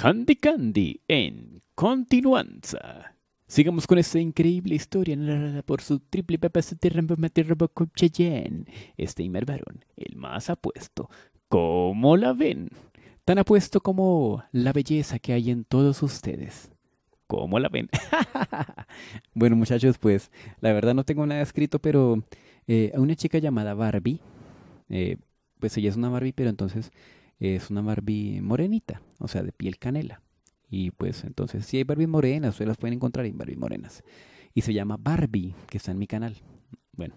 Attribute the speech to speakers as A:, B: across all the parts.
A: Candy Candy en Continuanza. Sigamos con esta increíble historia narrada por su triple papacete Este Steimer el más apuesto. ¿Cómo la ven? Tan apuesto como la belleza que hay en todos ustedes. ¿Cómo la ven? bueno, muchachos, pues la verdad no tengo nada escrito, pero eh, a una chica llamada Barbie, eh, pues ella es una Barbie, pero entonces es una Barbie morenita, o sea, de piel canela. Y pues entonces si hay Barbie morenas, ustedes las pueden encontrar en Barbie morenas. Y se llama Barbie, que está en mi canal. Bueno,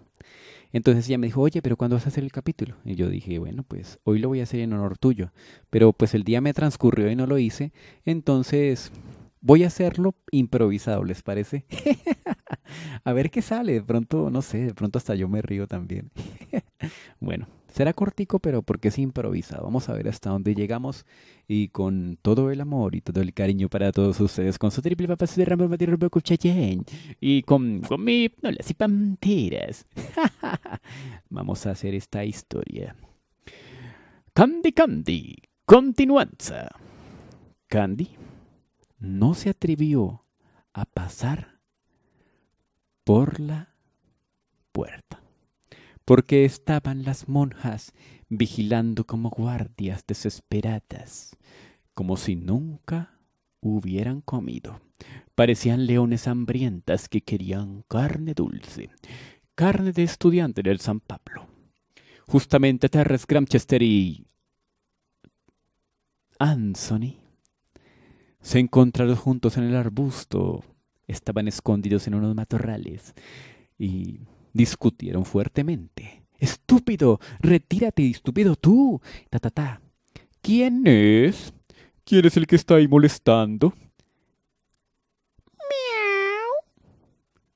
A: entonces ella me dijo, oye, pero ¿cuándo vas a hacer el capítulo? Y yo dije, bueno, pues hoy lo voy a hacer en honor tuyo. Pero pues el día me transcurrió y no lo hice. Entonces voy a hacerlo improvisado, ¿les parece? a ver qué sale. De pronto, no sé, de pronto hasta yo me río también. bueno, Será cortico, pero porque es improvisado. Vamos a ver hasta dónde llegamos. Y con todo el amor y todo el cariño para todos ustedes, con su triple papá, su derrame, material, y con, con mi. No las y Vamos a hacer esta historia. Candy Candy, continuanza. Candy no se atrevió a pasar por la puerta porque estaban las monjas vigilando como guardias desesperadas, como si nunca hubieran comido. Parecían leones hambrientas que querían carne dulce, carne de estudiante del San Pablo. Justamente Terres, Gramchester y Anthony se encontraron juntos en el arbusto. Estaban escondidos en unos matorrales y discutieron fuertemente. Estúpido, retírate, estúpido tú. Ta ta ta. ¿Quién es? ¿Quién es el que está ahí molestando? Miau.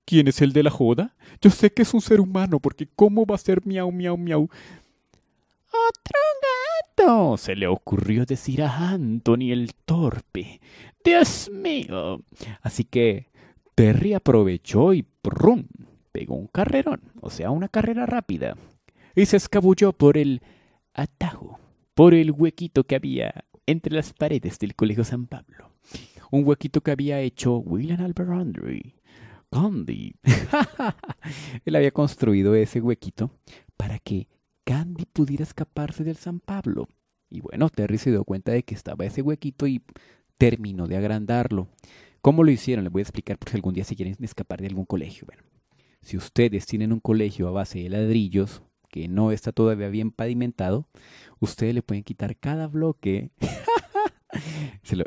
A: ¿Quién es el de la joda? Yo sé que es un ser humano, porque ¿cómo va a ser miau, miau, miau? Otro gato, se le ocurrió decir a Anthony el torpe. Dios mío. Así que Terry aprovechó y ¡prum! pegó un carrerón, o sea, una carrera rápida, y se escabulló por el atajo, por el huequito que había entre las paredes del Colegio San Pablo. Un huequito que había hecho William Albert Candy. Él había construido ese huequito para que Candy pudiera escaparse del San Pablo. Y bueno, Terry se dio cuenta de que estaba ese huequito y terminó de agrandarlo. ¿Cómo lo hicieron? Les voy a explicar por si algún día se quieren escapar de algún colegio. Bueno, si ustedes tienen un colegio a base de ladrillos, que no está todavía bien pavimentado, ustedes le pueden quitar cada bloque.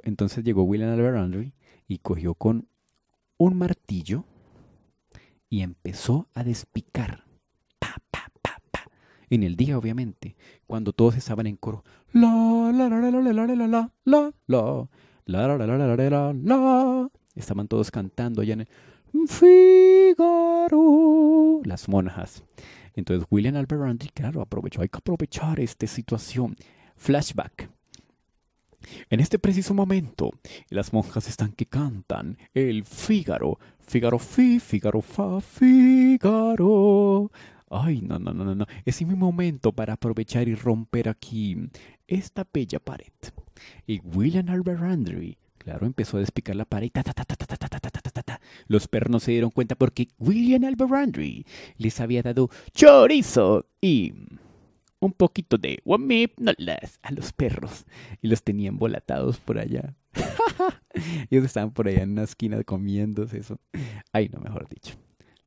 A: Entonces llegó William Albert y cogió con un martillo y empezó a despicar. Pa, En el día, obviamente, cuando todos estaban en coro. La, la, la, la, la, la, la, la, la, la, la, la, la, la, Estaban todos cantando allá en el... Figaro, las monjas. Entonces William Alberandi, claro, aprovechó, hay que aprovechar esta situación. Flashback. En este preciso momento, las monjas están que cantan el Fígaro. Fígaro fi, Fígaro fa, Fígaro. Ay, no, no, no, no. es mi momento para aprovechar y romper aquí esta bella pared. Y William Albert Claro, empezó a despicar la pared. Ta, ta, ta, Los se dieron cuenta porque William Albarandry les había dado chorizo y un poquito de wamip, a los perros. Y los tenían volatados por allá. Ellos estaban por allá en una esquina comiéndose eso. Ay, no, mejor dicho.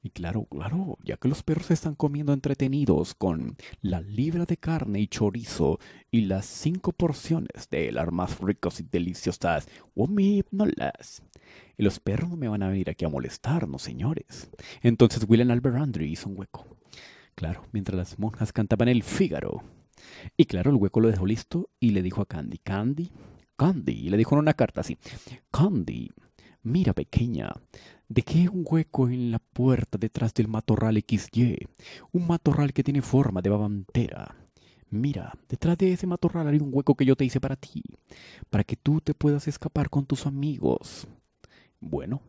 A: Y claro, claro, ya que los perros se están comiendo entretenidos con la libra de carne y chorizo y las cinco porciones de las más ricas y deliciosas las Y los perros no me van a venir aquí a molestar, no señores. Entonces William Albert Andrew hizo un hueco. Claro, mientras las monjas cantaban el Fígaro. Y claro, el hueco lo dejó listo y le dijo a Candy, Candy, Candy, y le dijo en una carta así, Candy, mira pequeña, Dejé un hueco en la puerta detrás del matorral XY, un matorral que tiene forma de babantera. Mira, detrás de ese matorral hay un hueco que yo te hice para ti, para que tú te puedas escapar con tus amigos. Bueno,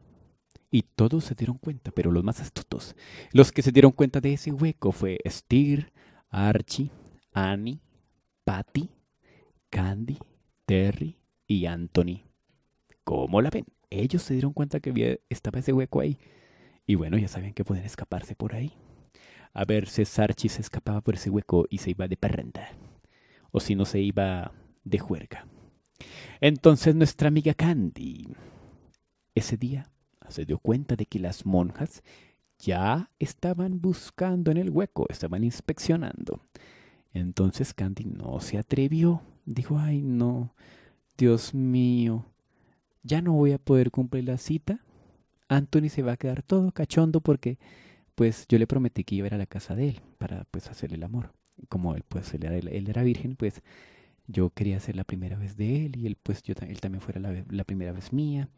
A: y todos se dieron cuenta, pero los más astutos, los que se dieron cuenta de ese hueco fue Steer, Archie, Annie, Patty, Candy, Terry y Anthony. ¿Cómo la ven? ellos se dieron cuenta que había, estaba ese hueco ahí. Y bueno, ya sabían que podían escaparse por ahí. A ver, si Sarchi se escapaba por ese hueco y se iba de parranda. O si no, se iba de juerga. Entonces nuestra amiga Candy ese día se dio cuenta de que las monjas ya estaban buscando en el hueco, estaban inspeccionando. Entonces Candy no se atrevió. Dijo, ay no, Dios mío, ya no voy a poder cumplir la cita. Anthony se va a quedar todo cachondo porque pues yo le prometí que iba a ir a la casa de él para pues hacerle el amor. Como él pues él era, virgen, pues yo quería ser la primera vez de él y él pues yo él también fuera la, la primera vez mía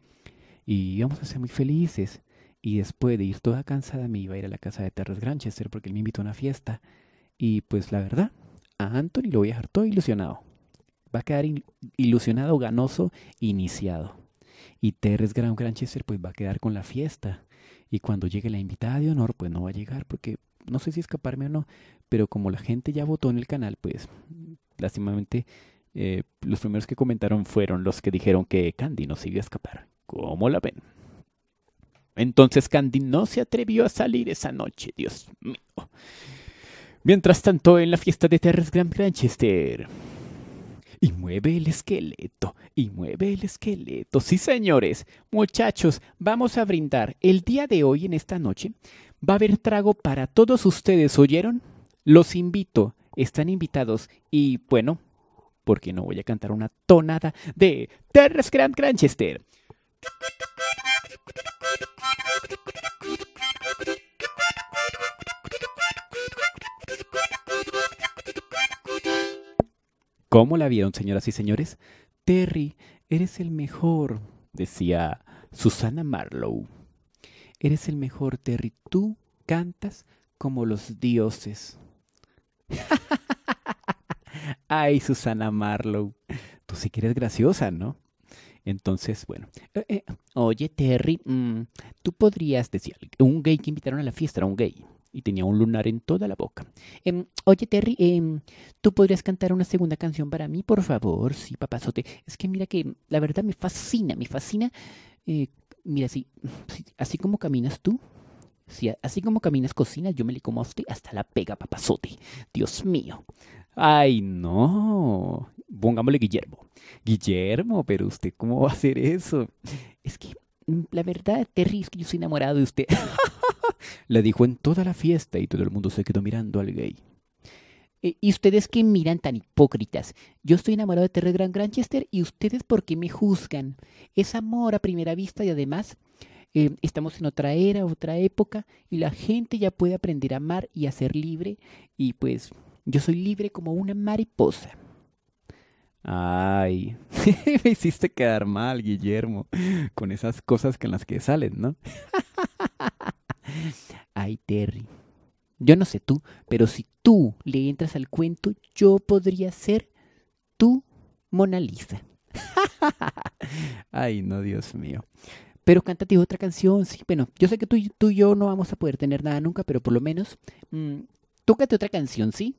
A: y íbamos a ser muy felices. Y después de ir toda cansada me iba a ir a la casa de Terras Granchester porque él me invitó a una fiesta y pues la verdad a Anthony lo voy a dejar todo ilusionado. Va a quedar ilusionado, ganoso, iniciado. Y Terres Gran Granchester pues va a quedar con la fiesta. Y cuando llegue la invitada de honor pues no va a llegar porque no sé si escaparme o no. Pero como la gente ya votó en el canal pues lástimamente eh, los primeros que comentaron fueron los que dijeron que Candy no se iba a escapar. ¿Cómo la ven? Entonces Candy no se atrevió a salir esa noche, Dios mío. Mientras tanto, en la fiesta de Terres Gran Granchester y mueve el esqueleto, y mueve el esqueleto. Sí, señores, muchachos, vamos a brindar. El día de hoy, en esta noche, va a haber trago para todos ustedes, ¿oyeron? Los invito, están invitados y bueno, porque no voy a cantar una tonada de Terres Grand Granchester. ¿Cómo la vieron, señoras y señores? Terry, eres el mejor, decía Susana Marlowe. Eres el mejor, Terry. Tú cantas como los dioses. Ay, Susana Marlowe. Tú sí que eres graciosa, ¿no? Entonces, bueno. Eh, eh, oye, Terry, mm, tú podrías decir, un gay que invitaron a la fiesta un gay y tenía un lunar en toda la boca. Em, oye, Terry, em, ¿tú podrías cantar una segunda canción para mí, por favor? Sí, papazote. Es que mira que la verdad me fascina, me fascina. Eh, mira, sí, así como caminas tú, así como caminas cocina, yo me le como a hasta la pega, papazote. Dios mío. Ay, no. Pongámosle Guillermo. Guillermo, pero usted, ¿cómo va a hacer eso? Es que, mm, la verdad, Terry, es que yo soy enamorado de usted. la dijo en toda la fiesta y todo el mundo se quedó mirando al gay. Eh, ¿Y ustedes qué miran tan hipócritas? Yo estoy enamorado de Terry Grant Granchester y ustedes por qué me juzgan. Es amor a primera vista y además eh, estamos en otra era, otra época y la gente ya puede aprender a amar y a ser libre y pues yo soy libre como una mariposa. Ay, me hiciste quedar mal, Guillermo, con esas cosas con las que salen, ¿no? Ay, Terry. Yo no sé tú, pero si tú le entras al cuento, yo podría ser tu Mona Lisa. Ay, no, Dios mío. Pero cántate otra canción, sí. Bueno, yo sé que tú, tú, y yo no vamos a poder tener nada nunca, pero por lo menos Tú mm, tócate otra canción, sí.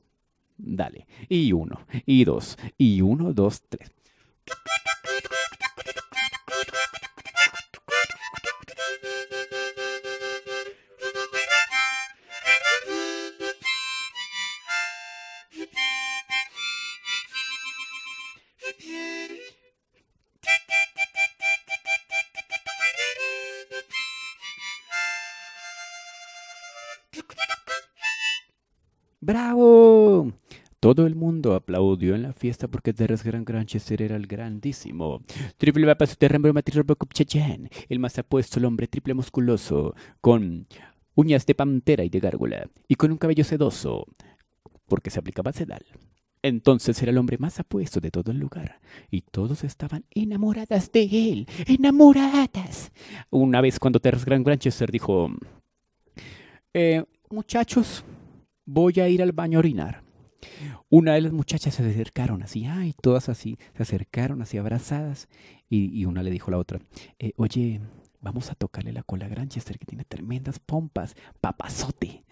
A: Dale. Y uno, y dos, y uno, dos, tres. ¡Bravo! Todo el mundo aplaudió en la fiesta porque Teres Gran Granchester era el grandísimo. Triple Papa Terrembro Chechen, el más apuesto, el hombre triple musculoso, con uñas de pantera y de gárgola, y con un cabello sedoso, porque se aplicaba sedal. Entonces era el hombre más apuesto de todo el lugar, y todos estaban enamoradas de él, enamoradas. Una vez cuando Teres Gran Granchester dijo, eh, muchachos, voy a ir al baño a orinar. Una de las muchachas se acercaron así, ay, todas así, se acercaron así abrazadas y, una le dijo a la otra, eh, oye, vamos a tocarle la cola a Granchester que tiene tremendas pompas, papazote.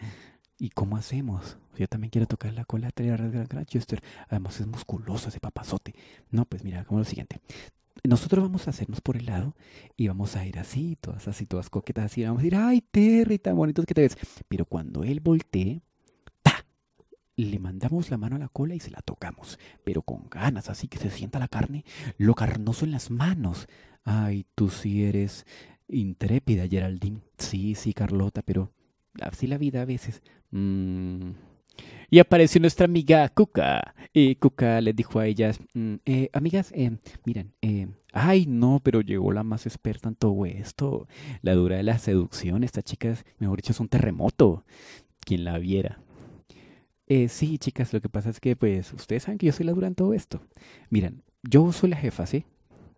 A: ¿Y cómo hacemos? Yo también quiero tocarle la cola a Granchester, además es musculoso ese papazote. No, pues mira, como lo siguiente, nosotros vamos a hacernos por el lado y vamos a ir así, todas así, todas coquetas así, vamos a ir, ay, Terry, tan bonito que te ves. Pero cuando él voltee, le mandamos la mano a la cola y se la tocamos, pero con ganas, así que se sienta la carne, lo carnoso en las manos. Ay, tú sí eres intrépida, Geraldine. Sí, sí, Carlota, pero así la vida a veces. Mm. Y apareció nuestra amiga Cuca. Y Cuca le dijo a ellas, mm, eh, amigas, em, miren, em, ay no, pero llegó la más experta en todo esto. La dura de la seducción, estas chicas, mejor dicho, es un terremoto. Quien la viera. Eh, sí, chicas, lo que pasa es que, pues, ustedes saben que yo soy la dura en todo esto. Miran, yo soy la jefa, ¿sí?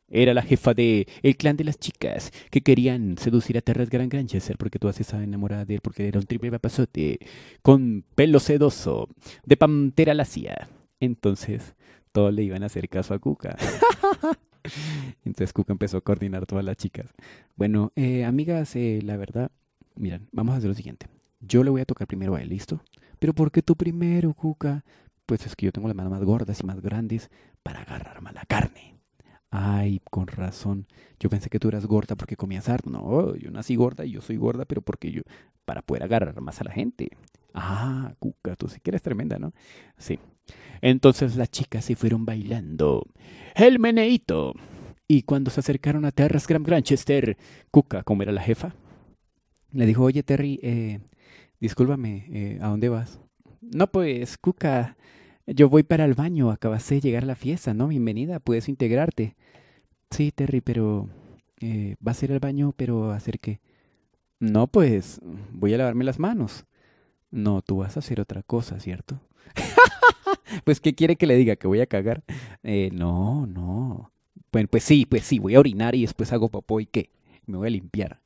A: Era la jefa de el clan de las chicas que querían seducir a Terras Gran Granchester porque todas estaban enamorada de él porque era un triple papasote con pelo sedoso de pantera lacia. Entonces, todos le iban a hacer caso a Cuca. Entonces Cuca empezó a coordinar todas las chicas. Bueno, eh, amigas, eh, la verdad, miren, vamos a hacer lo siguiente. Yo le voy a tocar primero a él, ¿listo? Pero ¿por qué tú primero, Cuca? Pues es que yo tengo las manos más gordas y más grandes para agarrar más la carne. Ay, con razón. Yo pensé que tú eras gorda porque comías harto. No, yo nací gorda y yo soy gorda, pero porque yo. para poder agarrar más a la gente. Ah, Cuca, tú sí que eres tremenda, ¿no? Sí. Entonces las chicas se fueron bailando. ¡El meneito Y cuando se acercaron a Terras Gran Granchester, Cuca, como era la jefa, le dijo: Oye, Terry, eh, Discúlpame, eh, ¿a dónde vas? No, pues, Cuca, yo voy para el baño, acabaste de llegar a la fiesta, ¿no? Bienvenida, puedes integrarte. Sí, Terry, pero... Eh, ¿Vas a ir al baño, pero hacer qué? No, pues, voy a lavarme las manos. No, tú vas a hacer otra cosa, ¿cierto? pues, ¿qué quiere que le diga? ¿Que voy a cagar? Eh, no, no. Bueno, pues sí, pues sí, voy a orinar y después hago papo y qué. Me voy a limpiar.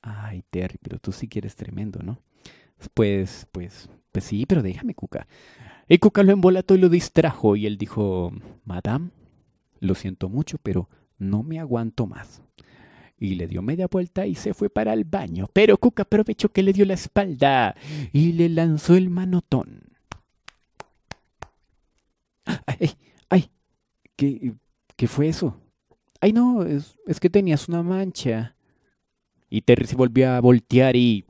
A: Ay, Terry, pero tú sí que eres tremendo, ¿no? Pues, pues, pues sí, pero déjame, Cuca. Y Cuca lo embolató y lo distrajo y él dijo, Madame, lo siento mucho, pero no me aguanto más. Y le dio media vuelta y se fue para el baño, pero Cuca aprovechó que le dio la espalda y le lanzó el manotón. ¡Ay! ¡Ay! ¿Qué, qué fue eso? ¡Ay no! Es, es que tenías una mancha. Y Terry se volvió a voltear y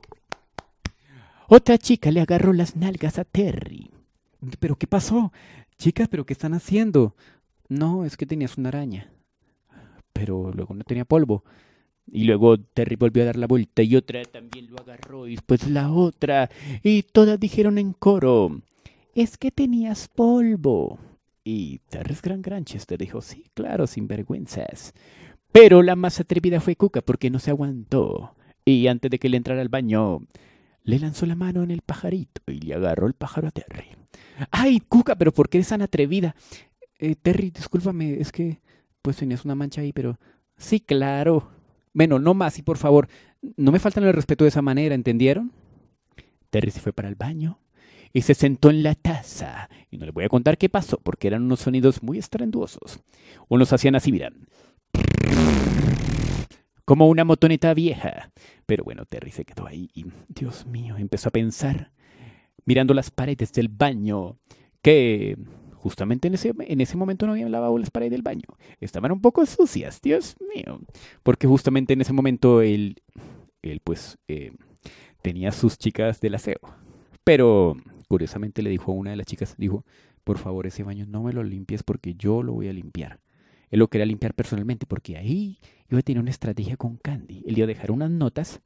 A: otra chica le agarró las nalgas a Terry. ¿Pero qué pasó? Chicas, ¿pero qué están haciendo? No, es que tenías una araña. Pero luego no tenía polvo. Y luego Terry volvió a dar la vuelta y otra también lo agarró y después la otra. Y todas dijeron en coro, es que tenías polvo. Y Terry Gran te dijo, sí, claro, sin vergüenzas. Pero la más atrevida fue Cuca porque no se aguantó. Y antes de que le entrara al baño, le lanzó la mano en el pajarito y le agarró el pájaro a Terry. ¡Ay, Cuca! ¿Pero por qué eres tan atrevida? Eh, Terry, discúlpame, es que pues tenías una mancha ahí, pero... Sí, claro. Bueno, no más, y por favor, no me faltan el respeto de esa manera, ¿entendieron? Terry se fue para el baño y se sentó en la taza. Y no les voy a contar qué pasó, porque eran unos sonidos muy estrenduosos. Unos hacían así, miran como una motoneta vieja. Pero bueno, Terry se quedó ahí y, Dios mío, empezó a pensar, mirando las paredes del baño, que justamente en ese, en ese momento no habían lavado las paredes del baño. Estaban un poco sucias, Dios mío. Porque justamente en ese momento él, él pues, eh, tenía sus chicas del aseo. Pero, curiosamente, le dijo a una de las chicas, dijo, por favor, ese baño no me lo limpies porque yo lo voy a limpiar. Él lo quería limpiar personalmente porque ahí iba a tener una estrategia con Candy. Él iba a dejar unas notas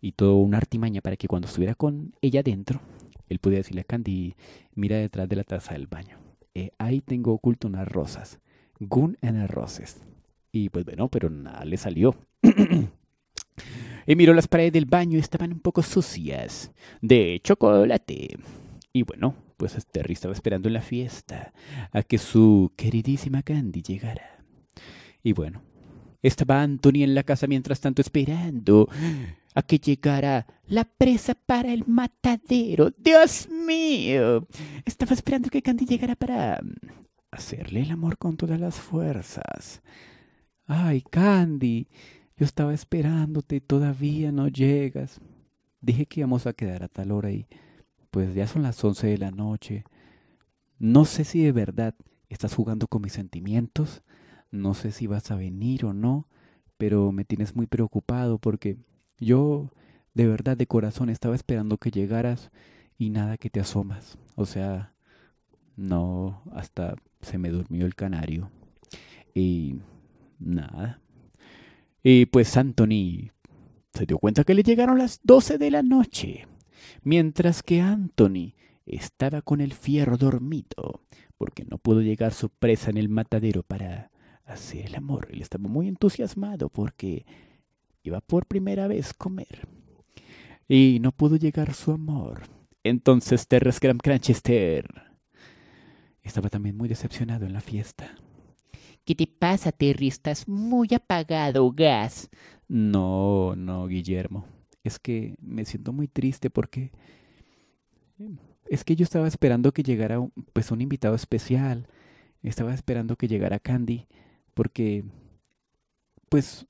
A: y toda una artimaña para que cuando estuviera con ella dentro, él pudiera decirle a Candy, mira detrás de la taza del baño. Eh, ahí tengo oculto unas rosas. Gun en roses. Y pues bueno, pero nada le salió. y miró las paredes del baño, y estaban un poco sucias, de chocolate. Y bueno, pues Terry estaba esperando en la fiesta a que su queridísima Candy llegara. Y bueno, estaba Anthony en la casa mientras tanto esperando a que llegara la presa para el matadero. Dios mío. Estaba esperando que Candy llegara para mm, hacerle el amor con todas las fuerzas. Ay, Candy, yo estaba esperándote todavía no llegas. Dije que íbamos a quedar a tal hora y pues ya son las once de la noche. No sé si de verdad estás jugando con mis sentimientos no sé si vas a venir o no, pero me tienes muy preocupado porque yo de verdad de corazón estaba esperando que llegaras y nada que te asomas. O sea, no, hasta se me durmió el canario. Y nada. Y pues Anthony se dio cuenta que le llegaron las 12 de la noche, mientras que Anthony estaba con el fierro dormido, porque no pudo llegar su presa en el matadero para el amor. Él estaba muy entusiasmado porque iba por primera vez a comer. Y no pudo llegar su amor. Entonces Terra Graham Cranchester estaba también muy decepcionado en la fiesta. ¿Qué te pasa, Terry? Estás muy apagado, Gas. No, no, Guillermo. Es que me siento muy triste porque... Em, es que yo estaba esperando que llegara pues, un invitado especial. Estaba esperando que llegara Candy porque, pues,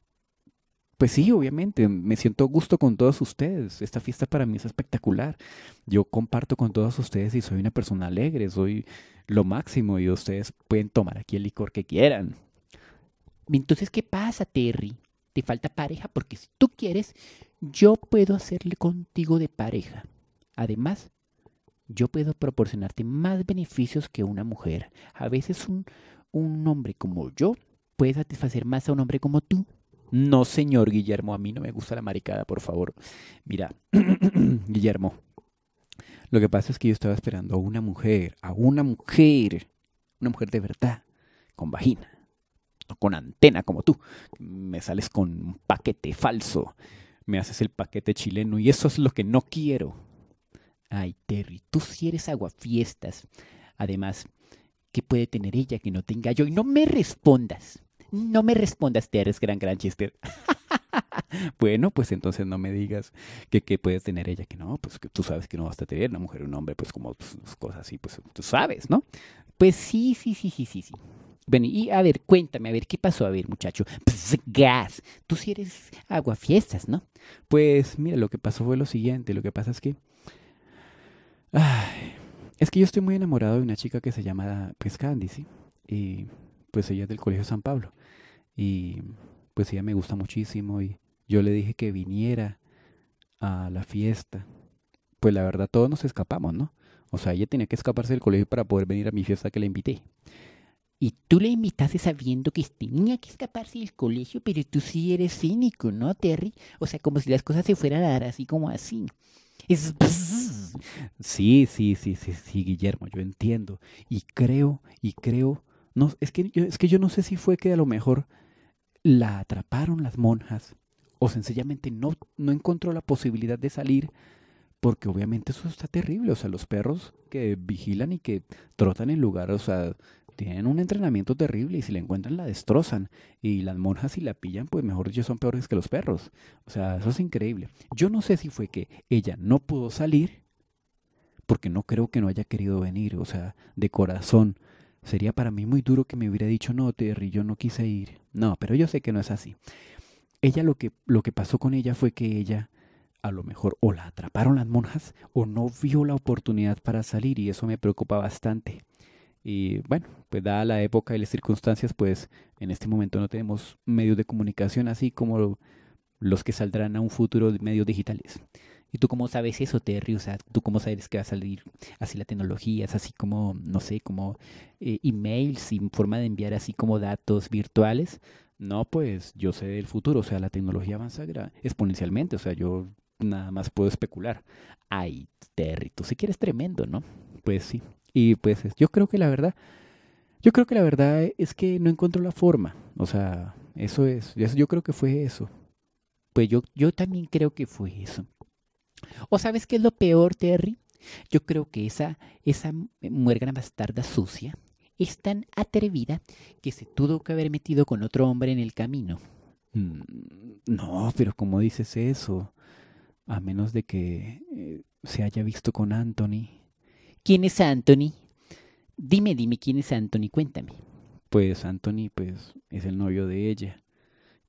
A: pues sí, obviamente, me siento gusto con todos ustedes. Esta fiesta para mí es espectacular. Yo comparto con todos ustedes y soy una persona alegre, soy lo máximo y ustedes pueden tomar aquí el licor que quieran. Entonces, ¿qué pasa, Terry? Te falta pareja porque si tú quieres, yo puedo hacerle contigo de pareja. Además, yo puedo proporcionarte más beneficios que una mujer. A veces un, un hombre como yo puede satisfacer más a un hombre como tú. No, señor Guillermo, a mí no me gusta la maricada, por favor. Mira, Guillermo, lo que pasa es que yo estaba esperando a una mujer, a una mujer, una mujer de verdad, con vagina, no con antena como tú. Me sales con un paquete falso, me haces el paquete chileno y eso es lo que no quiero. Ay, Terry, tú si eres aguafiestas. Además, ¿qué puede tener ella que no tenga yo? Y no me respondas no me respondas, te eres gran, gran chiste. bueno, pues entonces no me digas que, puedes tener ella, que no, pues tú sabes que no vas a tener una mujer, un hombre, pues como pues, pues, cosas así, pues tú sabes, ¿no? Pues sí, sí, sí, sí, sí, sí. Bueno, y a ver, cuéntame, a ver, ¿qué pasó? A ver, muchacho. Pues, gas, tú sí eres aguafiestas, ¿no? Pues mira, lo que pasó fue lo siguiente, lo que pasa es que... es que yo estoy muy enamorado de una chica que se llama, pues Candy, ¿sí? Y pues ella es del Colegio San Pablo. Y pues ella me gusta muchísimo y yo le dije que viniera a la fiesta. Pues la verdad todos nos escapamos, ¿no? O sea, ella tenía que escaparse del colegio para poder venir a mi fiesta que la invité. Y tú le invitaste sabiendo que tenía que escaparse del colegio, pero tú sí eres cínico, ¿no, Terry? O sea, como si las cosas se fueran a dar así como así. Es... Sí, sí, sí, sí, sí, Guillermo, yo entiendo. Y creo, y creo, no, es que es que yo no sé si fue que a lo mejor la atraparon las monjas o sencillamente no, no encontró la posibilidad de salir porque obviamente eso está terrible. O sea, los perros que vigilan y que trotan en lugar, o sea, tienen un entrenamiento terrible y si la encuentran la destrozan. Y las monjas si la pillan, pues mejor dicho, son peores que los perros. O sea, eso es increíble. Yo no sé si fue que ella no pudo salir porque no creo que no haya querido venir, o sea, de corazón Sería para mí muy duro que me hubiera dicho, no, Terry, yo no quise ir. No, pero yo sé que no es así. Ella lo que, lo que pasó con ella fue que ella a lo mejor o la atraparon las monjas o no vio la oportunidad para salir y eso me preocupa bastante. Y bueno, pues dada la época y las circunstancias, pues en este momento no tenemos medios de comunicación así como los que saldrán a un futuro de medios digitales. ¿Y tú cómo sabes eso, Terry? O sea, ¿tú cómo sabes que va a salir así la tecnología? Es así como, no sé, como e emails y forma de enviar así como datos virtuales. No, pues yo sé del futuro, o sea, la tecnología avanza exponencialmente, o sea, yo nada más puedo especular. Ay, Terry, tú sí que tremendo, ¿no? Pues sí. Y pues yo creo que la verdad, yo creo que la verdad es que no encuentro la forma. O sea, eso es, yo creo que fue eso. Pues yo, yo también creo que fue eso. ¿O sabes qué es lo peor, Terry? Yo creo que esa, esa muérgana bastarda sucia es tan atrevida que se tuvo que haber metido con otro hombre en el camino. Mm, no, pero ¿cómo dices eso? A menos de que eh, se haya visto con Anthony. ¿Quién es Anthony? Dime, dime quién es Anthony, cuéntame. Pues Anthony, pues, es el novio de ella.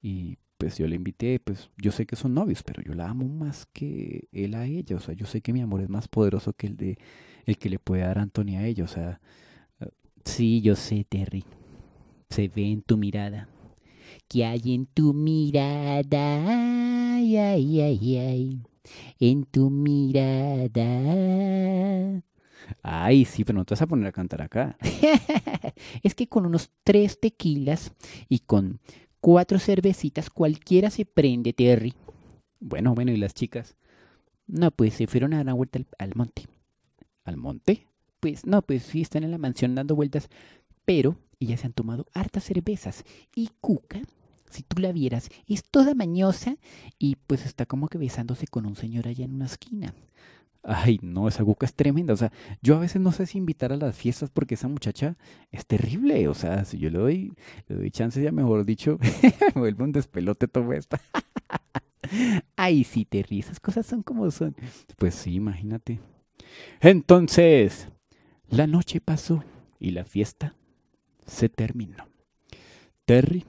A: Y pues yo le invité, pues yo sé que son novios, pero yo la amo más que él a ella, o sea, yo sé que mi amor es más poderoso que el de el que le puede dar Antonia a ella, o sea, ah, sí, yo sé, Terry. Se ve en tu mirada. Que hay en tu mirada, ay, ay, ay, ay. En tu mirada. Ay, sí, pero no te vas a poner a cantar acá. es que con unos tres tequilas y con Cuatro cervecitas cualquiera se prende, Terry. Bueno, bueno, ¿y las chicas? No, pues se fueron a dar una vuelta al, monte. ¿Al monte? Pues no, pues sí, están en la mansión dando vueltas, pero ellas se han tomado hartas cervezas. Y Cuca, si tú la vieras, es toda mañosa y pues está como que besándose con un señor allá en una esquina. Ay, no, esa guca es tremenda. O sea, yo a veces no sé si invitar a las fiestas porque esa muchacha es terrible. O sea, si yo le doy, le doy chance, ya mejor dicho, vuelvo un despelote todo esto. Ay, sí, te esas cosas son como son. Pues sí, imagínate. Entonces, la noche pasó y la fiesta se terminó. Terry,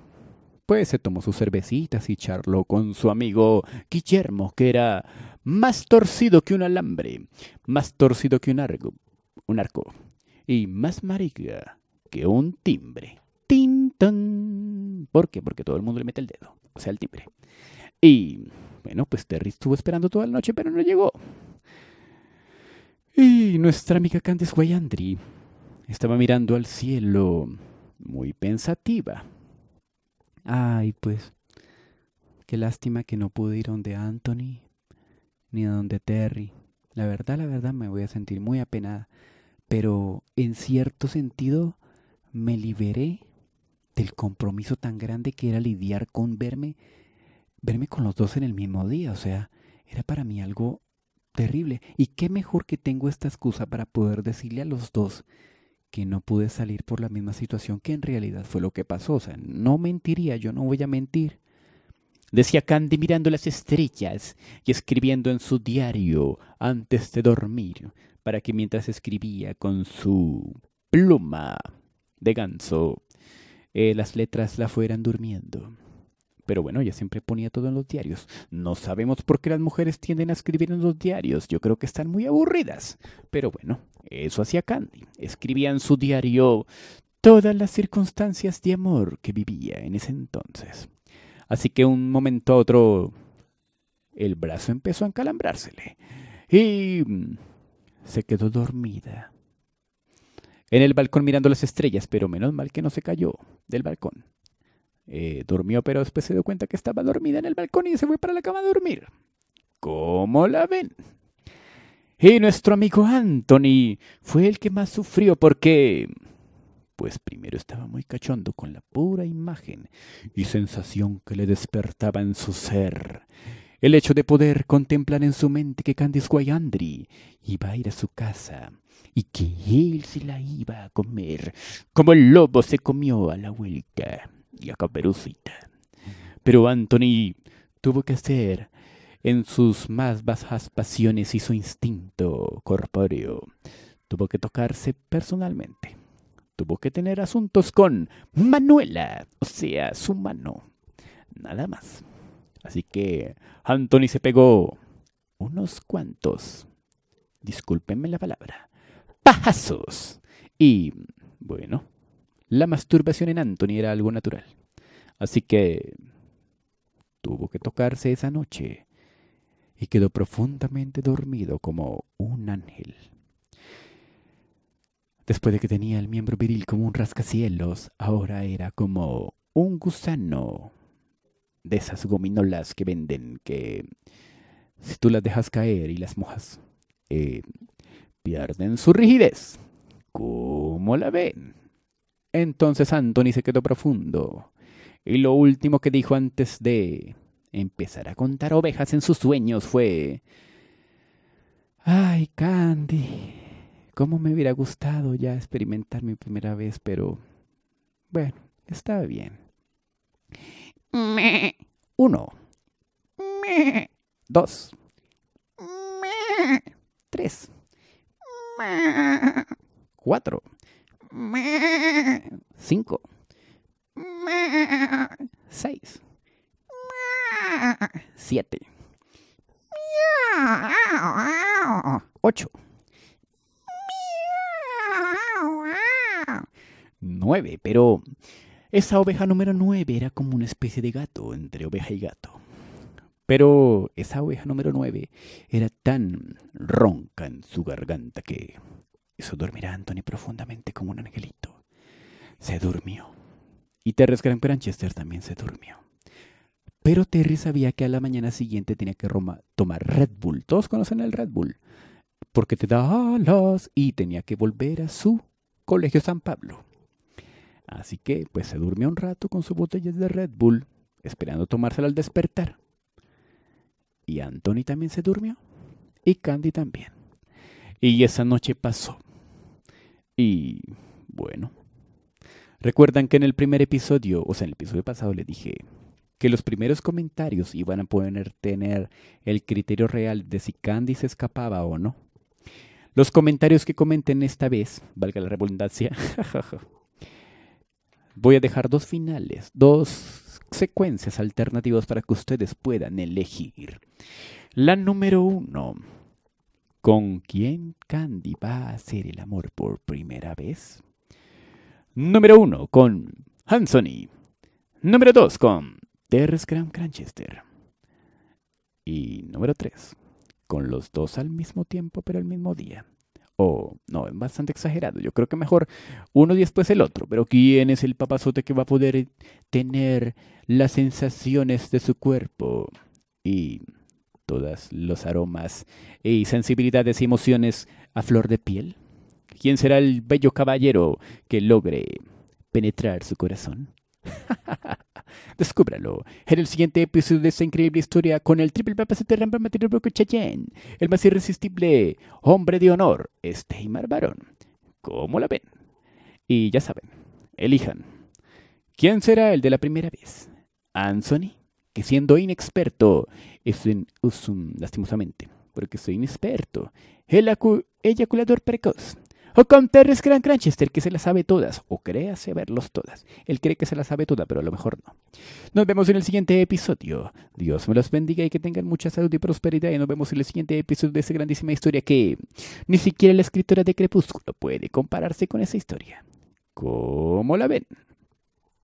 A: pues se tomó sus cervecitas y charló con su amigo Guillermo, que era más torcido que un alambre, más torcido que un arco, un arco y más marica que un timbre. tinton, ¿Por qué? Porque todo el mundo le mete el dedo, o sea, el timbre. Y bueno, pues Terry estuvo esperando toda la noche, pero no llegó. Y nuestra amiga Candice Guayandri estaba mirando al cielo, muy pensativa. Ay, pues, qué lástima que no pude ir donde Anthony ni a donde Terry. La verdad, la verdad me voy a sentir muy apenada, pero en cierto sentido me liberé del compromiso tan grande que era lidiar con verme, verme con los dos en el mismo día, o sea, era para mí algo terrible. Y qué mejor que tengo esta excusa para poder decirle a los dos que no pude salir por la misma situación que en realidad fue lo que pasó. O sea, no mentiría, yo no voy a mentir decía Candy mirando las estrellas y escribiendo en su diario antes de dormir, para que mientras escribía con su pluma de ganso, eh, las letras la fueran durmiendo. Pero bueno, ella siempre ponía todo en los diarios. No sabemos por qué las mujeres tienden a escribir en los diarios. Yo creo que están muy aburridas. Pero bueno, eso hacía Candy. Escribía en su diario todas las circunstancias de amor que vivía en ese entonces. Así que un momento a otro el brazo empezó a encalambrársele y mm, se quedó dormida. En el balcón mirando las estrellas, pero menos mal que no se cayó del balcón. Eh, durmió, pero después se dio cuenta que estaba dormida en el balcón y se fue para la cama a dormir. ¿Cómo la ven? Y nuestro amigo Anthony fue el que más sufrió porque pues primero estaba muy cachondo con la pura imagen y sensación que le despertaba en su ser el hecho de poder contemplar en su mente que Candice Guayandri iba a ir a su casa y que él se la iba a comer, como el lobo se comió a la huelga y a Caperucita. Pero Anthony tuvo que hacer en sus más bajas pasiones y su instinto corpóreo, tuvo que tocarse personalmente tuvo que tener asuntos con Manuela, o sea, su mano. Nada más. Así que Anthony se pegó unos cuantos, discúlpenme la palabra, pajazos. Y, bueno, la masturbación en Anthony era algo natural. Así que tuvo que tocarse esa noche y quedó profundamente dormido como un ángel. Después de que tenía el miembro viril como un rascacielos, ahora era como un gusano de esas gominolas que venden que si tú las dejas caer y las mojas, eh, pierden su rigidez. ¿Cómo la ven? Entonces Anthony se quedó profundo. Y lo último que dijo antes de empezar a contar ovejas en sus sueños fue... ¡Ay, Candy! cómo me hubiera gustado ya experimentar mi primera vez, pero bueno, estaba bien. Uno. Dos. Tres. Cuatro. Cinco. Seis. Siete. Ocho. Nueve, pero esa oveja número nueve era como una especie de gato entre oveja y gato. Pero esa oveja número nueve era tan ronca en su garganta que hizo dormir a Anthony profundamente como un angelito. Se durmió. Y Terry Gran también se durmió. Pero Terry sabía que a la mañana siguiente tenía que tomar Red Bull. Todos conocen el Red Bull. Porque te da alas y tenía que volver a su Colegio San Pablo. Así que, pues se durmió un rato con sus botellas de Red Bull, esperando tomársela al despertar. Y Anthony también se durmió. Y Candy también. Y esa noche pasó. Y bueno. Recuerdan que en el primer episodio, o sea, en el episodio pasado le dije que los primeros comentarios iban a poder tener el criterio real de si Candy se escapaba o no. Los comentarios que comenten esta vez, valga la redundancia, voy a dejar dos finales, dos secuencias alternativas para que ustedes puedan elegir. La número uno, ¿con quién Candy va a hacer el amor por primera vez? Número uno, con y Número dos, con Terrence Graham Cranchester. Y número tres, con los dos al mismo tiempo, pero al mismo día. O, no, es bastante exagerado. Yo creo que mejor uno después el otro. Pero ¿quién es el papazote que va a poder tener las sensaciones de su cuerpo? Y todos los aromas y sensibilidades y emociones a flor de piel. ¿Quién será el bello caballero que logre penetrar su corazón? Descúbralo en el siguiente episodio de esta increíble historia con el triple papa de Rampa Material chayen, el más irresistible hombre de honor, Steimar Barón. ¿Cómo la ven? Y ya saben, elijan. ¿Quién será el de la primera vez? ¿Anthony? Que siendo inexperto, es un, lastimosamente, porque soy inexperto, el eyaculador precoz o con Terrence Gran Cranchester, que se las sabe todas, o crea saberlos todas. Él cree que se las sabe todas, pero a lo mejor no. Nos vemos en el siguiente episodio. Dios me los bendiga y que tengan mucha salud y prosperidad. Y nos vemos en el siguiente episodio de esa grandísima historia que ni siquiera la escritora de Crepúsculo puede compararse con esa historia. ¿Cómo la ven?